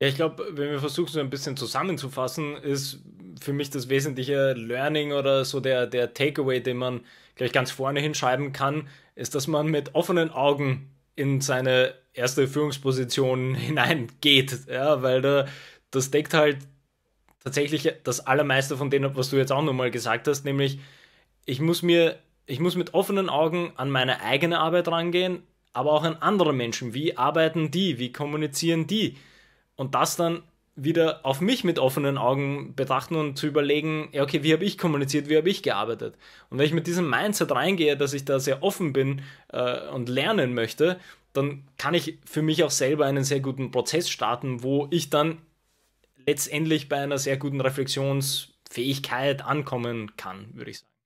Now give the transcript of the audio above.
Ja, ich glaube, wenn wir versuchen, so ein bisschen zusammenzufassen, ist für mich das wesentliche Learning oder so der, der Takeaway, den man gleich ganz vorne hinschreiben kann, ist, dass man mit offenen Augen in seine erste Führungsposition hineingeht. Ja, weil da, das deckt halt tatsächlich das Allermeiste von dem, was du jetzt auch nochmal gesagt hast, nämlich ich muss mir, ich muss mit offenen Augen an meine eigene Arbeit rangehen, aber auch an andere Menschen. Wie arbeiten die? Wie kommunizieren die? und das dann wieder auf mich mit offenen Augen betrachten und zu überlegen, ja, okay, wie habe ich kommuniziert, wie habe ich gearbeitet? Und wenn ich mit diesem Mindset reingehe, dass ich da sehr offen bin äh, und lernen möchte, dann kann ich für mich auch selber einen sehr guten Prozess starten, wo ich dann letztendlich bei einer sehr guten Reflexionsfähigkeit ankommen kann, würde ich sagen.